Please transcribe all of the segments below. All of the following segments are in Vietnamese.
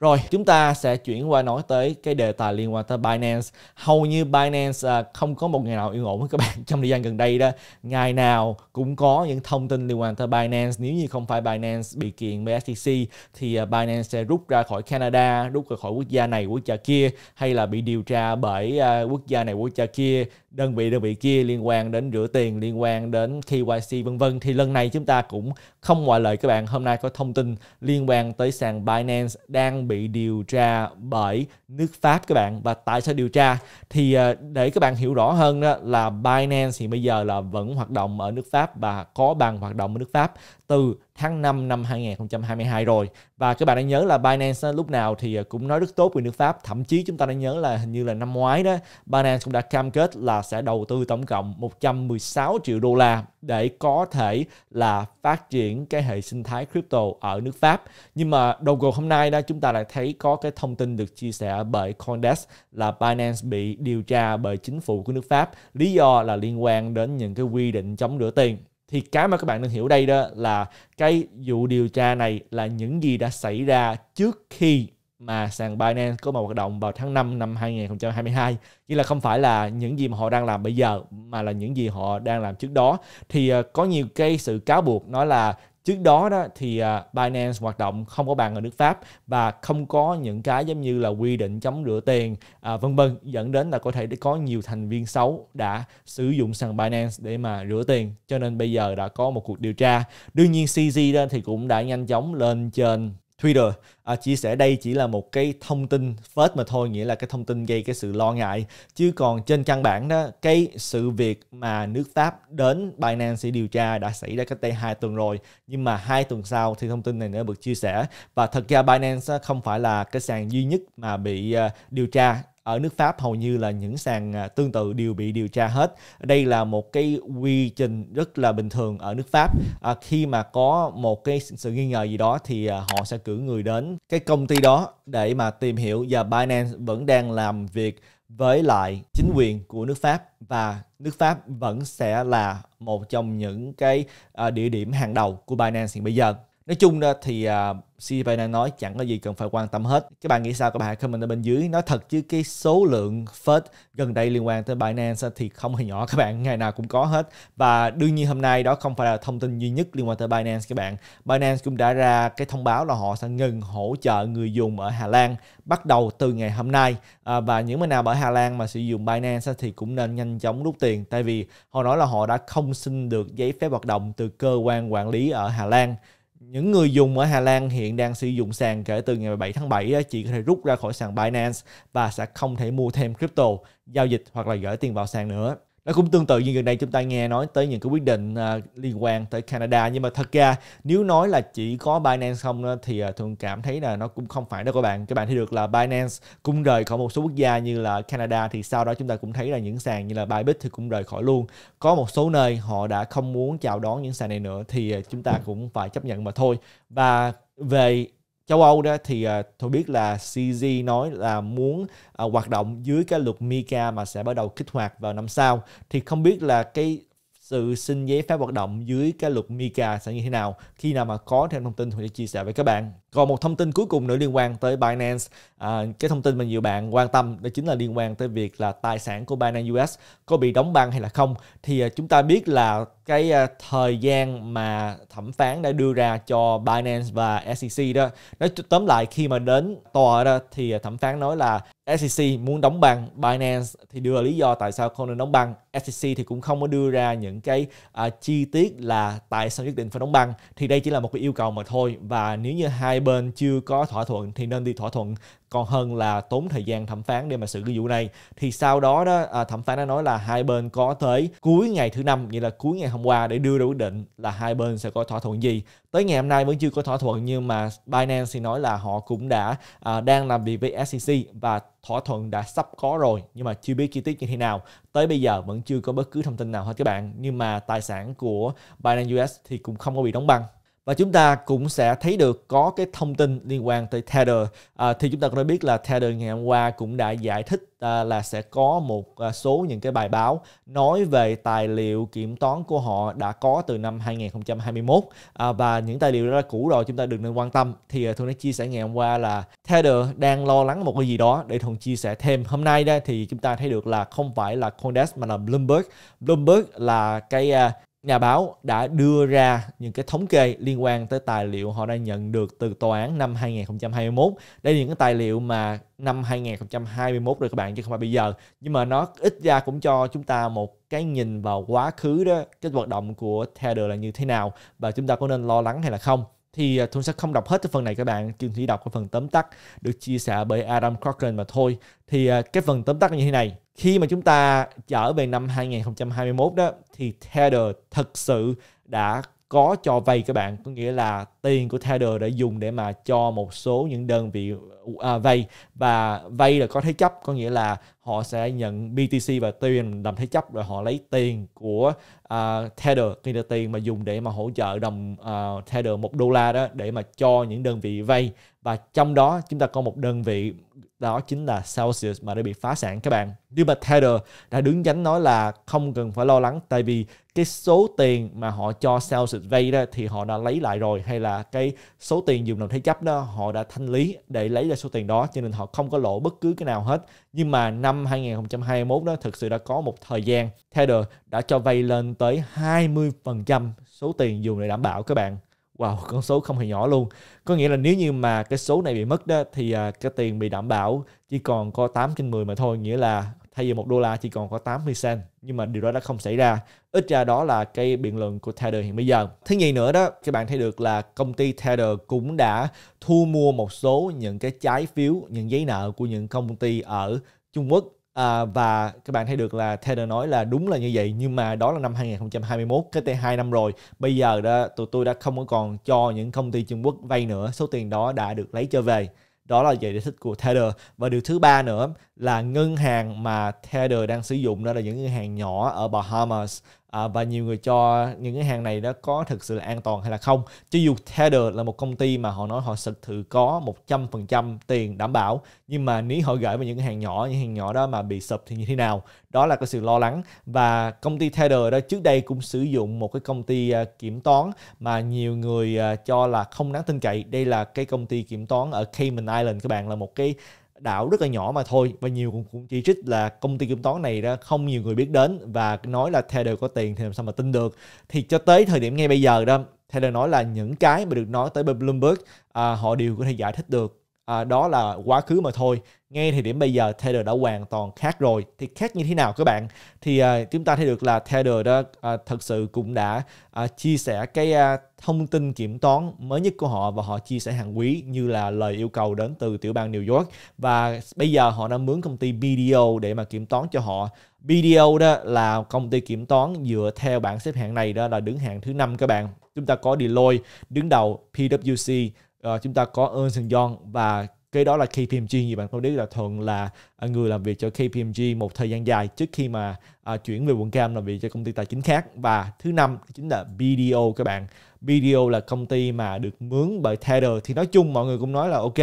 Rồi, chúng ta sẽ chuyển qua nói tới cái đề tài liên quan tới Binance. Hầu như Binance à, không có một ngày nào yên ổn với các bạn trong thời gian gần đây đó. Ngày nào cũng có những thông tin liên quan tới Binance. Nếu như không phải Binance bị kiện BSTC e thì à, Binance sẽ rút ra khỏi Canada, rút ra khỏi quốc gia này, quốc gia kia hay là bị điều tra bởi à, quốc gia này, quốc gia kia đơn vị đơn vị kia liên quan đến rửa tiền liên quan đến KYC vân vân thì lần này chúng ta cũng không ngoại lệ các bạn hôm nay có thông tin liên quan tới sàn Binance đang bị điều tra bởi nước Pháp các bạn và tại sao điều tra thì ờ, để các bạn hiểu rõ hơn đó là Binance thì bây giờ là vẫn hoạt động ở nước Pháp và có bằng hoạt động ở nước Pháp từ tháng 5 năm 2022 rồi và các bạn đã nhớ là Binance lúc nào thì à, cũng nói rất tốt về nước Pháp thậm chí chúng ta đã nhớ là hình như là năm ngoái đó Binance cũng đã cam kết là sẽ đầu tư tổng cộng 116 triệu đô la để có thể là phát triển cái hệ sinh thái crypto ở nước Pháp nhưng mà đầu gồm hôm nay đó chúng ta lại thấy có cái thông tin được chia sẻ bởi Coindesk là Binance bị điều tra bởi chính phủ của nước Pháp lý do là liên quan đến những cái quy định chống rửa tiền thì cái mà các bạn nên hiểu đây đó là cái vụ điều tra này là những gì đã xảy ra trước khi mà sàn Binance có một hoạt động vào tháng 5 năm 2022 chứ là không phải là những gì mà họ đang làm bây giờ mà là những gì họ đang làm trước đó thì ờ, có nhiều cái sự cáo buộc nói là trước đó đó thì à, Binance hoạt động không có bàn ở nước Pháp và không có những cái giống như là quy định chống rửa tiền à, vân vân dẫn đến là có thể có nhiều thành viên xấu đã sử dụng sàn Binance để mà rửa tiền cho nên bây giờ đã có một cuộc điều tra đương nhiên CZ đó thì cũng đã nhanh chóng lên trên Twitter à, chia sẻ đây chỉ là một cái thông tin first mà thôi nghĩa là cái thông tin gây cái sự lo ngại chứ còn trên căn bản đó cái sự việc mà nước Pháp đến Binance để điều tra đã xảy ra cách đây hai tuần rồi nhưng mà hai tuần sau thì thông tin này nữa được chia sẻ và thật ra Binance không phải là cái sàn duy nhất mà bị à, điều tra ở nước Pháp hầu như là những sàn à, tương tự đều bị điều tra hết. Đây là một cái quy trình rất là bình thường ở nước Pháp. À, khi mà có một cái sự nghi ngờ gì đó thì à, họ sẽ cử người đến cái công ty đó để mà tìm hiểu và Binance vẫn đang làm việc với lại chính quyền của nước Pháp và nước Pháp vẫn sẽ là một trong những cái à, địa điểm hàng đầu của Binance hiện bây giờ nói chung ra thì uh, à, CGP đang nói chẳng có gì cần phải quan tâm hết các bạn nghĩ sao các bạn hãy comment ở bên dưới nói thật chứ cái số lượng phết gần đây liên quan tới Binance thì không hề nhỏ các bạn ngày nào cũng có hết và đương nhiên hôm nay đó không phải là thông tin duy nhất liên quan tới Binance các bạn Binance cũng đã ra cái thông báo là họ sẽ ngừng hỗ trợ người dùng ở Hà Lan bắt đầu từ ngày hôm nay à, và những người nào ở Hà Lan mà sử dụng Binance thì cũng nên nhanh chóng rút tiền tại vì họ nói là họ đã không xin được giấy phép hoạt động từ cơ quan quản lý ở Hà Lan những người dùng ở Hà Lan hiện đang sử dụng sàn kể từ ngày 7 tháng 7 chỉ có thể rút ra khỏi sàn Binance và sẽ không thể mua thêm crypto, giao dịch hoặc là gửi tiền vào sàn nữa nó cũng tương tự như gần đây chúng ta nghe nói tới những cái quyết định uh, liên quan tới Canada nhưng mà thật ra nếu nói là chỉ có Binance không đó, thì uh, thường cảm thấy là nó cũng không phải đâu các bạn các bạn thấy được là Binance cũng rời khỏi một số quốc gia như là Canada thì sau đó chúng ta cũng thấy là những sàn như là Bybit thì cũng rời khỏi luôn có một số nơi họ đã không muốn chào đón những sàn này nữa thì uh, chúng ta cũng phải chấp nhận mà thôi và về châu Âu đó thì uh, tôi biết là CZ nói là muốn uh, hoạt động dưới cái luật MiCA mà sẽ bắt đầu kích hoạt vào năm sau thì không biết là cái sự xin giấy phép hoạt động dưới cái luật MiCA sẽ như thế nào khi nào mà có thêm thông tin tôi sẽ chia sẻ với các bạn còn một thông tin cuối cùng nữa liên quan tới Binance, à, cái thông tin mà nhiều bạn quan tâm đó chính là liên quan tới việc là tài sản của Binance US có bị đóng băng hay là không. Thì à, chúng ta biết là cái à, thời gian mà thẩm phán đã đưa ra cho Binance và SEC đó, nói tóm lại khi mà đến tòa đó thì à, thẩm phán nói là SEC muốn đóng băng Binance thì đưa lý do tại sao không nên đóng băng. SEC thì cũng không có đưa ra những cái à, chi tiết là tại sao nhất định phải đóng băng. Thì đây chỉ là một cái yêu cầu mà thôi và nếu như hai bên chưa có thỏa thuận thì nên đi thỏa thuận còn hơn là tốn thời gian thẩm phán để mà xử cái vụ này thì sau đó đó à, thẩm phán đã nói là hai bên có tới cuối ngày thứ năm nghĩa là cuối ngày hôm qua để đưa ra quyết định là hai bên sẽ có thỏa thuận gì tới ngày hôm nay vẫn chưa có thỏa thuận nhưng mà Binance thì nói là họ cũng đã à, đang làm việc với SEC và thỏa thuận đã sắp có rồi nhưng mà chưa biết chi tiết như thế nào tới bây giờ vẫn chưa có bất cứ thông tin nào hết các bạn nhưng mà tài sản của Binance US thì cũng không có bị đóng băng và chúng ta cũng sẽ thấy được có cái thông tin liên quan tới Tether à, thì chúng ta cũng đã biết là Tether ngày hôm qua cũng đã giải thích à, là sẽ có một à, số những cái bài báo nói về tài liệu kiểm toán của họ đã có từ năm 2021 à, và những tài liệu đó là cũ rồi chúng ta đừng nên quan tâm thì à, Thuận đã chia sẻ ngày hôm qua là Tether đang lo lắng một cái gì đó để Thuận chia sẻ thêm hôm nay đây thì chúng ta thấy được là không phải là Coindesk mà là Bloomberg Bloomberg là cái à, nhà báo đã đưa ra những cái thống kê liên quan tới tài liệu họ đã nhận được từ tòa án năm 2021. Đây là những cái tài liệu mà năm 2021 rồi các bạn chứ không phải bây giờ. Nhưng mà nó ít ra cũng cho chúng ta một cái nhìn vào quá khứ đó, cái hoạt động của Tether là như thế nào và chúng ta có nên lo lắng hay là không thì à, tôi sẽ không đọc hết cái phần này các bạn Trường chỉ đọc cái phần tóm tắt được chia sẻ bởi Adam Crockett mà thôi thì à, cái phần tóm tắt như thế này khi mà chúng ta trở về năm 2021 đó thì Tether thật sự đã có cho vay các bạn có nghĩa là tiền của Tether đã dùng để mà cho một số những đơn vị à, vay và vay là có thế chấp có nghĩa là họ sẽ nhận BTC và tiền làm thế chấp rồi họ lấy tiền của uh, Tether cái là tiền mà dùng để mà hỗ trợ đồng uh, Tether một đô la đó để mà cho những đơn vị vay và trong đó chúng ta có một đơn vị đó chính là Celsius mà đã bị phá sản các bạn nhưng mà Tether đã đứng dánh nói là không cần phải lo lắng tại vì cái số tiền mà họ cho sales vay đó thì họ đã lấy lại rồi hay là cái số tiền dùng làm thế chấp đó họ đã thanh lý để lấy ra số tiền đó cho nên họ không có lỗ bất cứ cái nào hết nhưng mà năm 2021 đó thực sự đã có một thời gian Tether đã cho vay lên tới 20% số tiền dùng để đảm bảo các bạn Wow, con số không hề nhỏ luôn. Có nghĩa là nếu như mà cái số này bị mất đó thì à, cái tiền bị đảm bảo chỉ còn có 8 trên 10 mà thôi, nghĩa là thay vì một đô la chỉ còn có 80 cent nhưng mà điều đó đã không xảy ra ít ra đó là cái biện luận của Tether hiện bây giờ thứ nhì nữa đó các bạn thấy được là công ty Tether cũng đã thu mua một số những cái trái phiếu những giấy nợ của những công ty ở Trung Quốc À, và các bạn thấy được là Tether nói là đúng là như vậy nhưng mà đó là năm 2021 cái t 2 năm rồi bây giờ đó tụi tôi đã không có còn cho những công ty Trung Quốc vay nữa số tiền đó đã được lấy trở về đó là giải thích của Tether và điều thứ ba nữa là ngân hàng mà Tether đang sử dụng đó là những ngân hàng nhỏ ở Bahamas à, và nhiều người cho những cái hàng này đó có thực sự là an toàn hay là không cho dù Tether là một công ty mà họ nói họ thực sự có 100% tiền đảm bảo nhưng mà nếu họ gửi vào những cái hàng nhỏ những hàng nhỏ đó mà bị sập thì như thế nào đó là cái sự lo lắng và công ty Tether đó trước đây cũng sử dụng một cái công ty à, kiểm toán mà nhiều người à, cho là không đáng tin cậy đây là cái công ty kiểm toán ở Cayman Island các bạn là một cái đảo rất là nhỏ mà thôi và nhiều cũng, cũng chỉ trích là công ty kiểm toán này đó không nhiều người biết đến và nói là Taylor có tiền thì làm sao mà tin được thì cho tới thời điểm ngay bây giờ đó Taylor nói là những cái mà được nói tới Bloomberg à, họ đều có thể giải thích được à, đó là quá khứ mà thôi ngay thời điểm bây giờ tether đã hoàn toàn khác rồi thì khác như thế nào các bạn thì à, chúng ta thấy được là tether đó à, thật sự cũng đã à, chia sẻ cái à, thông tin kiểm toán mới nhất của họ và họ chia sẻ hàng quý như là lời yêu cầu đến từ tiểu bang New York và bây giờ họ đang mướn công ty BDO để mà kiểm toán cho họ BDO đó là công ty kiểm toán dựa theo bảng xếp hạng này đó là đứng hạng thứ năm các bạn chúng ta có Deloitte đứng đầu PwC uh, chúng ta có Ernst Young và cái đó là KPMG như bạn không biết là thường là à, người làm việc cho KPMG một thời gian dài trước khi mà à, chuyển về quận cam làm việc cho công ty tài chính khác và thứ năm chính là BDO các bạn BDO là công ty mà được mướn bởi Tether thì nói chung mọi người cũng nói là ok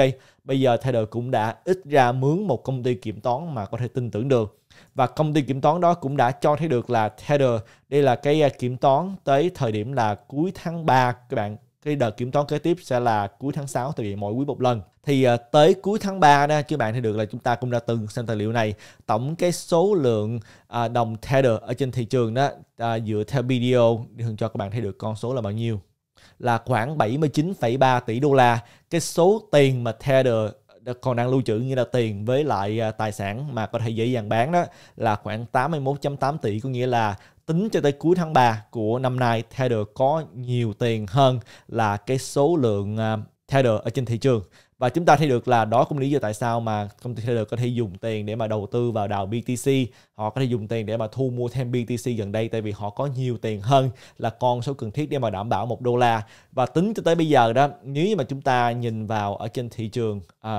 bây giờ Tether cũng đã ít ra mướn một công ty kiểm toán mà có thể tin tưởng được và công ty kiểm toán đó cũng đã cho thấy được là Tether đây là cái à, kiểm toán tới thời điểm là cuối tháng 3 các bạn cái đợt kiểm toán kế tiếp sẽ là cuối tháng 6 tại vì mỗi quý một lần thì ờ, tới cuối tháng 3 đó các bạn thấy được là chúng ta cũng đã từng xem tài liệu này tổng cái số lượng ờ, đồng Tether ở trên thị trường đó ờ, dựa theo video thường cho các bạn thấy được con số là bao nhiêu là khoảng 79,3 tỷ đô la cái số tiền mà Tether còn đang lưu trữ như là tiền với lại tài sản mà có thể dễ dàng bán đó là khoảng 81.8 tỷ có nghĩa là tính cho tới cuối tháng 3 của năm nay Tether có nhiều tiền hơn là cái số lượng à, Tether ở trên thị trường và chúng ta thấy được là đó cũng lý do tại sao mà công ty Tether có thể dùng tiền để mà đầu tư vào đào BTC họ có thể dùng tiền để mà thu mua thêm BTC gần đây tại vì họ có nhiều tiền hơn là con số cần thiết để mà đảm bảo một đô la và tính cho tới bây giờ đó nếu như mà chúng ta nhìn vào ở trên thị trường uh,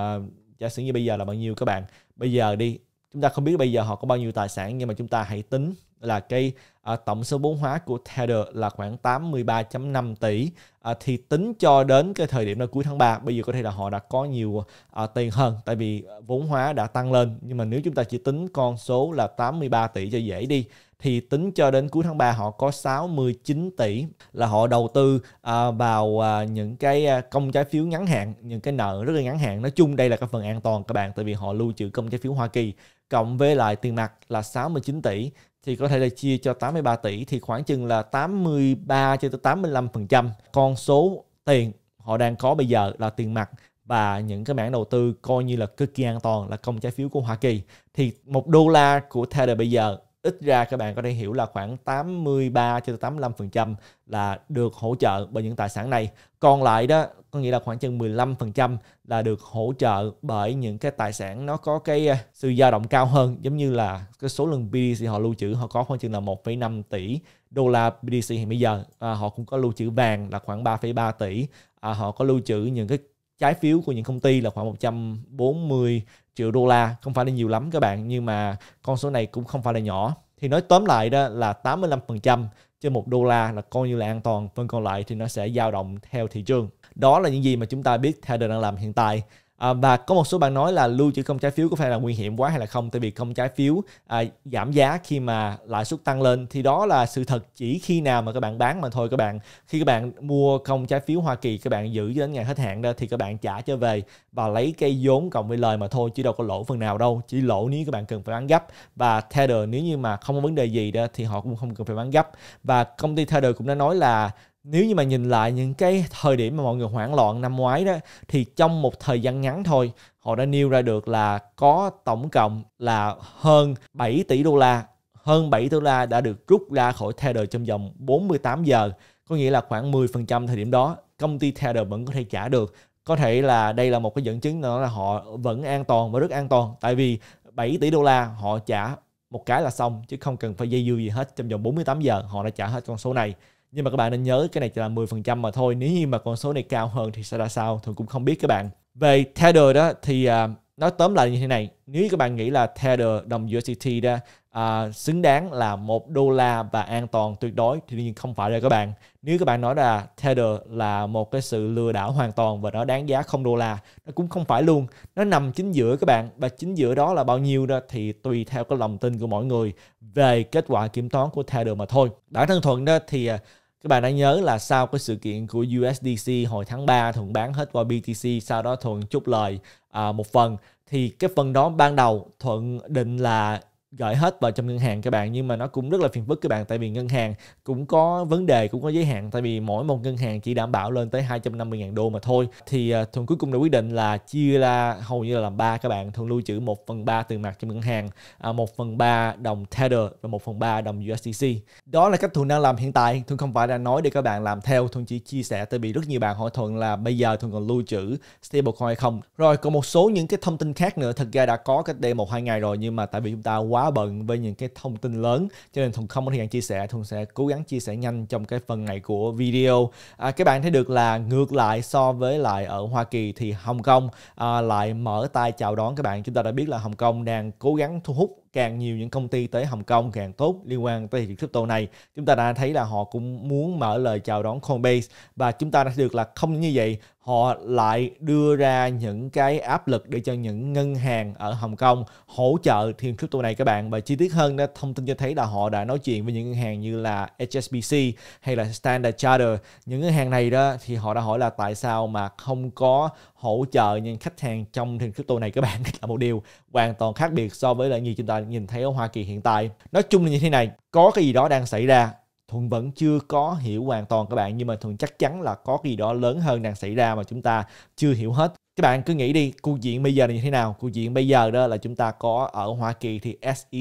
giả sử như bây giờ là bao nhiêu các bạn bây giờ đi chúng ta không biết bây giờ họ có bao nhiêu tài sản nhưng mà chúng ta hãy tính là cái à, tổng số vốn hóa của Tether là khoảng 83.5 tỷ à, thì tính cho đến cái thời điểm là cuối tháng 3 bây giờ có thể là họ đã có nhiều à, tiền hơn tại vì vốn hóa đã tăng lên nhưng mà nếu chúng ta chỉ tính con số là 83 tỷ cho dễ đi thì tính cho đến cuối tháng 3 họ có 69 tỷ là họ đầu tư à, vào à, những cái à, công trái phiếu ngắn hạn, những cái nợ rất là ngắn hạn. Nói chung đây là cái phần an toàn các bạn tại vì họ lưu trữ công trái phiếu Hoa Kỳ cộng với lại tiền mặt là 69 tỷ thì có thể là chia cho 83 tỷ thì khoảng chừng là 83 cho tới 85% con số tiền họ đang có bây giờ là tiền mặt và những cái mảng đầu tư coi như là cực kỳ an toàn là công trái phiếu của Hoa Kỳ thì một đô la của Tether bây giờ ít ra các bạn có thể hiểu là khoảng 83 cho tới 85% là được hỗ trợ bởi những tài sản này. Còn lại đó có nghĩa là khoảng chừng 15% là được hỗ trợ bởi những cái tài sản nó có cái à, sự dao động cao hơn giống như là cái số lượng BDC họ lưu trữ họ có khoảng chừng là 1,5 tỷ đô la BDC hiện bây giờ à, họ cũng có lưu trữ vàng là khoảng 3,3 tỷ à, họ có lưu trữ những cái trái phiếu của những công ty là khoảng 140 triệu đô la không phải là nhiều lắm các bạn nhưng mà con số này cũng không phải là nhỏ thì nói tóm lại đó là 85% trên một đô la là coi như là an toàn phần còn lại thì nó sẽ dao động theo thị trường đó là những gì mà chúng ta biết Tether đang làm hiện tại À, và có một số bạn nói là lưu trữ không trái phiếu có phải là nguy hiểm quá hay là không tại vì không trái phiếu à, giảm giá khi mà lãi suất tăng lên thì đó là sự thật chỉ khi nào mà các bạn bán mà thôi các bạn khi các bạn mua không trái phiếu Hoa Kỳ các bạn giữ đến ngày hết hạn đó thì các bạn trả cho về và lấy cây vốn cộng với lời mà thôi chứ đâu có lỗ phần nào đâu chỉ lỗ nếu các bạn cần phải bán gấp và Tether nếu như mà không có vấn đề gì đó thì họ cũng không cần phải bán gấp và công ty Tether cũng đã nói là nếu như mà nhìn lại những cái thời điểm mà mọi người hoảng loạn năm ngoái đó thì trong một thời gian ngắn thôi họ đã nêu ra được là có tổng cộng là hơn 7 tỷ đô la hơn 7 tỷ đô la đã được rút ra khỏi Tether trong vòng 48 giờ có nghĩa là khoảng 10% thời điểm đó công ty Tether vẫn có thể trả được có thể là đây là một cái dẫn chứng nữa là họ vẫn an toàn và rất an toàn tại vì 7 tỷ đô la họ trả một cái là xong chứ không cần phải dây dưa gì hết trong vòng 48 giờ họ đã trả hết con số này nhưng mà các bạn nên nhớ cái này chỉ là 10% mà thôi nếu như mà con số này cao hơn thì sẽ ra sao thường cũng không biết các bạn về Tether đó thì uh, nói tóm lại như thế này nếu các bạn nghĩ là Tether đồng USDT đó à, xứng đáng là một đô la và an toàn tuyệt đối thì đương nhiên không phải rồi các bạn nếu các bạn nói là Tether là một cái sự lừa đảo hoàn toàn và nó đáng giá không đô la nó cũng không phải luôn nó nằm chính giữa các bạn và chính giữa đó là bao nhiêu đó thì tùy theo cái lòng tin của mỗi người về kết quả kiểm toán của Tether mà thôi bản thân thuận đó thì à, các bạn đã nhớ là sau cái sự kiện của USDC hồi tháng 3 thuận bán hết qua BTC sau đó thuận chút lời à, một phần thì cái phần đó ban đầu thuận định là gửi hết vào trong ngân hàng các bạn nhưng mà nó cũng rất là phiền phức các bạn tại vì ngân hàng cũng có vấn đề cũng có giới hạn tại vì mỗi một ngân hàng chỉ đảm bảo lên tới 250.000 đô mà thôi thì à, thường cuối cùng đã quyết định là chia ra hầu như là làm ba các bạn thường lưu trữ 1 phần 3 tiền mặt trong ngân hàng à, 1 phần 3 đồng Tether và 1 phần 3 đồng USDC đó là cách thuần đang làm hiện tại thuần không phải là nói để các bạn làm theo thuần chỉ chia sẻ tại vì rất nhiều bạn hỏi thuần là bây giờ thuần còn lưu trữ stablecoin hay không rồi còn một số những cái thông tin khác nữa thật ra đã có cách đây một hai ngày rồi nhưng mà tại vì chúng ta quá bận với những cái thông tin lớn cho nên Thuận không có thời gian chia sẻ Thuận sẽ cố gắng chia sẻ nhanh trong cái phần này của video à, các bạn thấy được là ngược lại so với lại ở Hoa Kỳ thì Hồng Kông à, lại mở tay chào đón các bạn chúng ta đã biết là Hồng Kông đang cố gắng thu hút càng nhiều những công ty tới Hồng Kông càng tốt liên quan tới thị trường crypto này. Chúng ta đã thấy là họ cũng muốn mở lời chào đón Coinbase và chúng ta đã thấy được là không như vậy họ lại đưa ra những cái áp lực để cho những ngân hàng ở Hồng Kông hỗ trợ thiên crypto này các bạn và chi tiết hơn đã thông tin cho thấy là họ đã nói chuyện với những ngân hàng như là HSBC hay là Standard Charter những ngân hàng này đó thì họ đã hỏi là tại sao mà không có hỗ trợ những khách hàng trong thiên crypto này các bạn là một điều hoàn toàn khác biệt so với là như chúng ta nhìn thấy ở Hoa Kỳ hiện tại. Nói chung là như thế này, có cái gì đó đang xảy ra. Thuận vẫn chưa có hiểu hoàn toàn các bạn nhưng mà Thuận chắc chắn là có cái gì đó lớn hơn đang xảy ra mà chúng ta chưa hiểu hết các bạn cứ nghĩ đi cuộc diện bây giờ là như thế nào cuộc diện bây giờ đó là chúng ta có ở hoa kỳ thì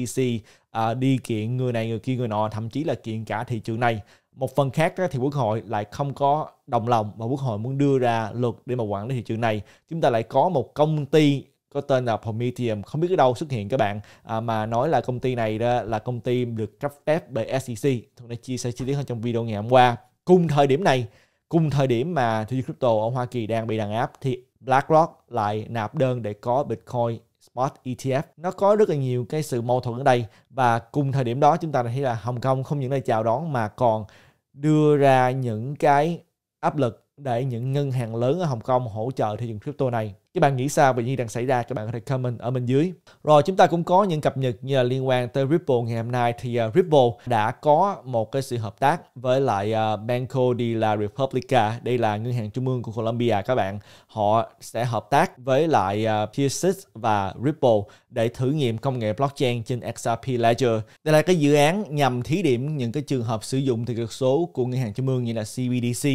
sec à, đi kiện người này người kia người nọ thậm chí là kiện cả thị trường này một phần khác thì quốc hội lại không có đồng lòng và quốc hội muốn đưa ra luật để mà quản lý thị trường này chúng ta lại có một công ty có tên là Prometheum không biết ở đâu xuất hiện các bạn à, mà nói là công ty này đó là công ty được cấp phép bởi SEC tôi đã chia sẻ chi tiết hơn trong video ngày hôm qua cùng thời điểm này cùng thời điểm mà thị trường crypto ở Hoa Kỳ đang bị đàn áp thì BlackRock lại nạp đơn để có Bitcoin Spot ETF nó có rất là nhiều cái sự mâu thuẫn ở đây và cùng thời điểm đó chúng ta thấy là Hồng Kông không những là chào đón mà còn đưa ra những cái áp lực để những ngân hàng lớn ở Hồng Kông hỗ trợ thị trường crypto này. Các bạn nghĩ sao về gì đang xảy ra? Các bạn có thể comment ở bên dưới. Rồi chúng ta cũng có những cập nhật như là liên quan tới Ripple ngày hôm nay thì uh, Ripple đã có một cái sự hợp tác với lại uh, Banco de la República. Đây là ngân hàng trung ương của Colombia các bạn. Họ sẽ hợp tác với lại uh, ờ, Peersis và Ripple để thử nghiệm công nghệ blockchain trên XRP Ledger. Đây là cái dự án nhằm thí điểm những cái trường hợp sử dụng từ cực số của ngân hàng trung ương như là CBDC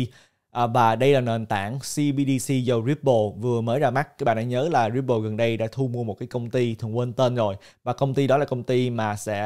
À, và đây là nền tảng CBDC do Ripple vừa mới ra mắt. Các bạn đã nhớ là Ripple gần đây đã thu mua một cái công ty thường quên tên rồi và công ty đó là công ty mà sẽ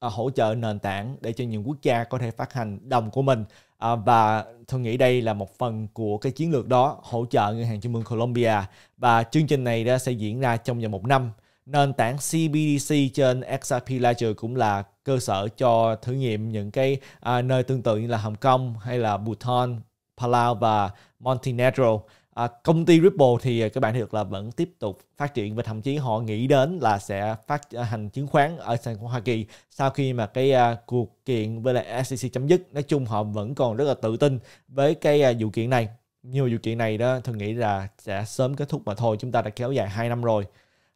à, hỗ trợ nền tảng để cho những quốc gia có thể phát hành đồng của mình à, và tôi nghĩ đây là một phần của cái chiến lược đó hỗ trợ ngân hàng trung ương Colombia và chương trình này đã sẽ diễn ra trong vòng một năm nền tảng CBDC trên XRP Ledger cũng là cơ sở cho thử nghiệm những cái à, nơi tương tự như là Hồng Kông hay là Bhutan Palau và Montenegro. À, công ty Ripple thì à, các bạn được là vẫn tiếp tục phát triển và thậm chí họ nghĩ đến là sẽ phát à, hành chứng khoán ở sàn của Hoa Kỳ sau khi mà cái à, cuộc kiện với lại SEC chấm dứt. Nói chung họ vẫn còn rất là tự tin với cái à, vụ kiện này. Nhiều vụ kiện này đó tôi nghĩ là sẽ sớm kết thúc mà thôi. Chúng ta đã kéo dài 2 năm rồi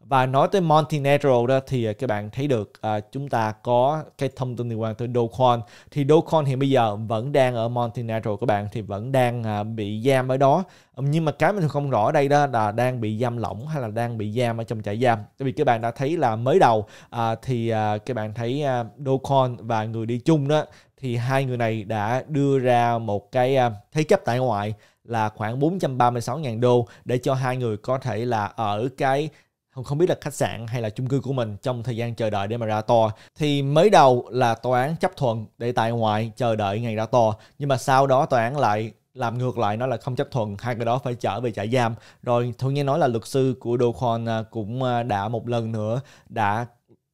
và nói tới Montenegro đó thì à, các bạn thấy được à, chúng ta có cái thông tin liên quan tới Dogecoin thì Dogecoin hiện bây giờ vẫn đang ở Montenegro các bạn thì vẫn đang à, bị giam ở đó nhưng mà cái mình không rõ đây đó là đang bị giam lỏng hay là đang bị giam ở trong trại giam tại vì các bạn đã thấy là mới đầu à, thì à, các bạn thấy à, Dogecoin và người đi chung đó thì hai người này đã đưa ra một cái à, thế chấp tại ngoại là khoảng 436.000 đô để cho hai người có thể là ở cái không không biết là khách sạn hay là chung cư của mình trong thời gian chờ đợi để mà ra tòa thì mới đầu là tòa án chấp thuận để tại ngoại chờ đợi ngày ra tòa nhưng mà sau đó tòa án lại làm ngược lại nó là không chấp thuận hai người đó phải trở về trại giam rồi thôi nghe nói là luật sư của Dokwon à, cũng à, đã một lần nữa đã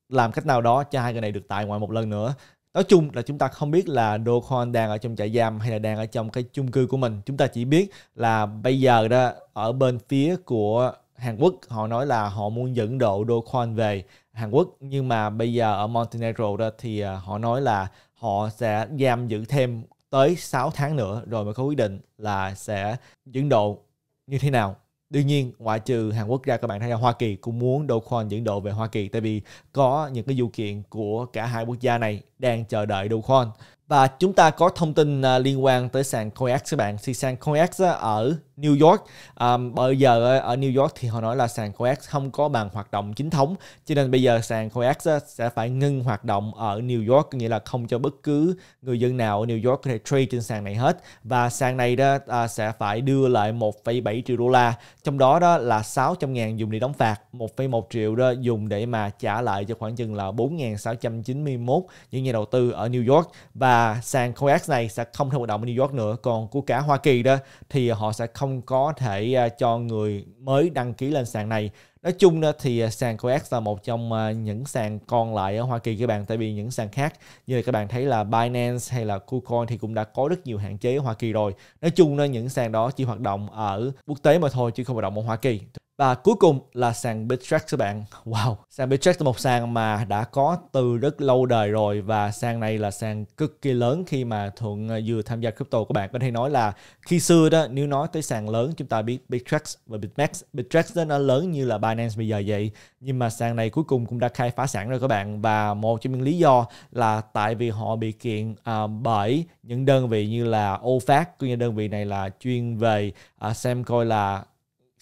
làm cách nào đó cho hai người này được tại ngoại một lần nữa nói chung là chúng ta không biết là Do Kwon đang ở trong trại giam hay là đang ở trong cái chung cư của mình chúng ta chỉ biết là bây giờ đó ở bên phía của Hàn Quốc họ nói là họ muốn dẫn độ Do Kwon về Hàn Quốc nhưng mà bây giờ ở Montenegro đó thì à, họ nói là họ sẽ giam giữ thêm tới 6 tháng nữa rồi mới có quyết định là sẽ dẫn độ như thế nào. Đương nhiên, ngoại trừ Hàn Quốc ra các bạn thấy là Hoa Kỳ cũng muốn Do Kwon dẫn độ về Hoa Kỳ tại vì có những cái vụ kiện của cả hai quốc gia này đang chờ đợi Do Kwon và chúng ta có thông tin uh, liên quan tới sàn CoinEx các bạn thì sàn CoinEx uh, ở New York um, bây giờ uh, ở New York thì họ nói là sàn CoinEx không có bàn hoạt động chính thống cho nên bây giờ sàn CoinEx uh, sẽ phải ngưng hoạt động ở New York nghĩa là không cho bất cứ người dân nào ở New York có thể trade trên sàn này hết và sàn này đó uh, sẽ phải đưa lại 1,7 triệu đô la trong đó đó là 600 ngàn dùng để đóng phạt 1,1 triệu đó dùng để mà trả lại cho khoảng chừng là 4.691 những nhà đầu tư ở New York và sàn COEX này sẽ không theo hoạt động ở New York nữa. Còn của cả Hoa Kỳ đó thì họ sẽ không có thể à, cho người mới đăng ký lên sàn này. Nói chung đó thì à, sàn COEX là một trong à, những sàn còn lại ở Hoa Kỳ các bạn tại vì những sàn khác như là các bạn thấy là Binance hay là KuCoin thì cũng đã có rất nhiều hạn chế ở Hoa Kỳ rồi. Nói chung đó những sàn đó chỉ hoạt động ở quốc tế mà thôi chứ không hoạt động ở Hoa Kỳ. Và cuối cùng là sàn Bittrex các bạn. Wow, sàn Bittrex là một sàn mà đã có từ rất lâu đời rồi và sàn này là sàn cực kỳ lớn khi mà Thuận ờ, vừa tham gia crypto các bạn có thể nói là khi xưa đó nếu nói tới sàn lớn chúng ta biết Bittrex và Bitmax. Bittrex đó nó lớn như là Binance bây giờ vậy. Nhưng mà sàn này cuối cùng cũng đã khai phá sản rồi các bạn và một trong những lý do là tại vì họ bị kiện uh, bởi những đơn vị như là OFAC, có nghĩa đơn vị này là chuyên về uh, xem coi là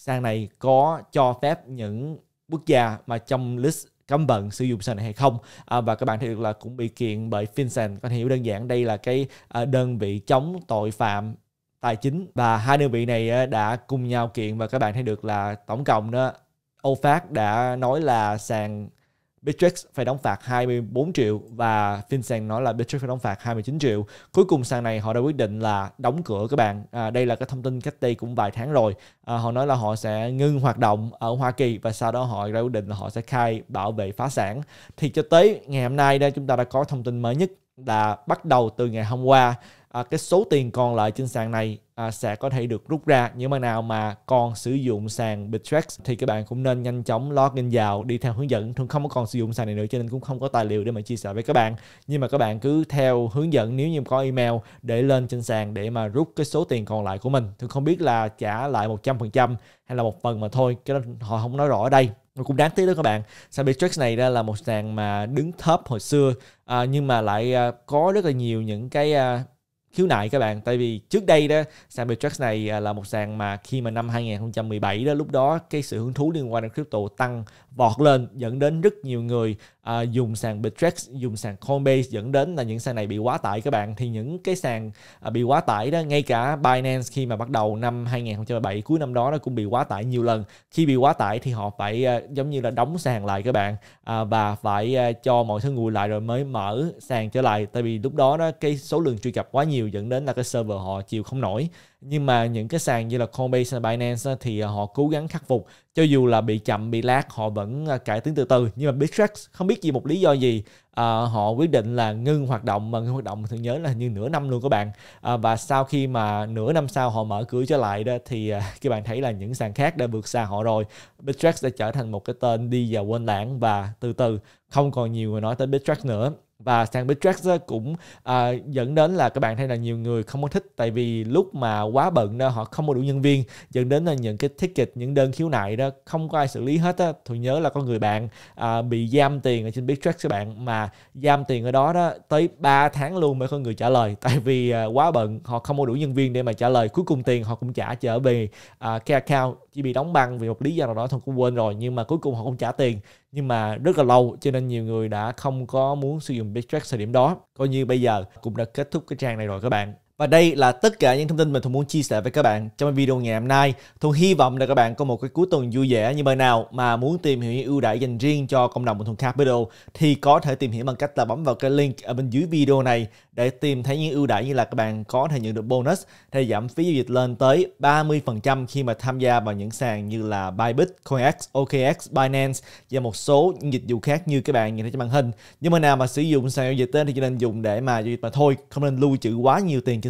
sang này có cho phép những quốc gia mà trong list cấm vận sử dụng sàn này hay không à, và các bạn thấy được là cũng bị kiện bởi FinCEN có thể hiểu đơn giản đây là cái à, đơn vị chống tội phạm tài chính và hai đơn vị này đã cùng nhau kiện và các bạn thấy được là tổng cộng đó OFAC đã nói là sàn Bittrex phải đóng phạt 24 triệu và FinCEN nói là Bittrex phải đóng phạt 29 triệu. Cuối cùng sàn này họ đã quyết định là đóng cửa các bạn. À, đây là cái thông tin cách đây cũng vài tháng rồi. À, họ nói là họ sẽ ngưng hoạt động ở Hoa Kỳ và sau đó họ ra quyết định là họ sẽ khai bảo vệ phá sản. Thì cho tới ngày hôm nay đây chúng ta đã có thông tin mới nhất là bắt đầu từ ngày hôm qua à, cái số tiền còn lại trên sàn này à, sẽ có thể được rút ra Nhưng mà nào mà còn sử dụng sàn Bittrex thì các bạn cũng nên nhanh chóng login vào đi theo hướng dẫn thường không có còn sử dụng sàn này nữa cho nên cũng không có tài liệu để mà chia sẻ với các bạn nhưng mà các bạn cứ theo hướng dẫn nếu như có email để lên trên sàn để mà rút cái số tiền còn lại của mình thường không biết là trả lại 100% hay là một phần mà thôi cái đó họ không nói rõ ở đây nó cũng đáng tiếc đó các bạn sàn Bittrex này ra là một sàn mà đứng top hồi xưa à, nhưng mà lại à, có rất là nhiều những cái à, khiếu nại các bạn tại vì trước đây đó sàn Bitrax này à, là một sàn mà khi mà năm 2017 đó lúc đó cái sự hứng thú liên quan đến crypto tăng vọt lên dẫn đến rất nhiều người à, dùng sàn Bitrax dùng sàn Coinbase dẫn đến là những sàn này bị quá tải các bạn thì những cái sàn à, bị quá tải đó ngay cả Binance khi mà bắt đầu năm 2017 cuối năm đó nó cũng bị quá tải nhiều lần khi bị quá tải thì họ phải à, giống như là đóng sàn lại các bạn à, và phải à, cho mọi thứ nguội lại rồi mới mở sàn trở lại tại vì lúc đó đó cái số lượng truy cập quá nhiều nhiều dẫn đến là cái server họ chịu không nổi nhưng mà những cái sàn như là Coinbase và Binance thì à, họ cố gắng khắc phục cho dù là bị chậm bị lag họ vẫn à, cải tiến từ từ nhưng mà Bittrex không biết vì một lý do gì à, họ quyết định là ngưng hoạt động mà ngưng hoạt động thường nhớ là như nửa năm luôn các bạn à, và sau khi mà nửa năm sau họ mở cửa trở lại đó thì à, các bạn thấy là những sàn khác đã vượt xa họ rồi Bittrex đã trở thành một cái tên đi vào quên lãng và từ từ không còn nhiều người nói tới Bittrex nữa và sàn Bitrex ờ, cũng à, dẫn đến là các bạn thấy là nhiều người không có thích tại vì lúc mà quá bận đó họ không có đủ nhân viên dẫn đến là những cái ticket những đơn khiếu nại đó không có ai xử lý hết á tôi nhớ là có người bạn à, bị giam tiền ở trên Bitrex các bạn mà giam tiền ở đó đó tới 3 tháng luôn mới có người trả lời tại vì à, quá bận họ không có đủ nhân viên để mà trả lời cuối cùng tiền họ cũng trả trở về à, cái account chỉ bị đóng băng vì một lý do nào đó thôi cũng quên rồi nhưng mà cuối cùng họ cũng trả tiền nhưng mà rất là lâu cho nên nhiều người đã không có muốn sử dụng Bitrex thời điểm đó coi như bây giờ cũng đã kết thúc cái trang này rồi các bạn và đây là tất cả những thông tin mình Thuận muốn chia sẻ với các bạn trong video ngày hôm nay. Thuận hy vọng là các bạn có một cái cuối tuần vui vẻ như bài nào mà muốn tìm hiểu những ưu đãi dành riêng cho cộng đồng của Thuận Capital thì có thể tìm hiểu bằng cách là bấm vào cái link ở bên dưới video này để tìm thấy những ưu đãi như là các bạn có thể nhận được bonus hay giảm phí giao dịch lên tới 30% khi mà tham gia vào những sàn như là Bybit, CoinX, OKX, Binance và một số những dịch vụ khác như các bạn nhìn thấy trên màn hình. Nhưng mà nào mà sử dụng sàn giao dịch thì chỉ nên dùng để mà giao dịch mà thôi, không nên lưu trữ quá nhiều tiền trên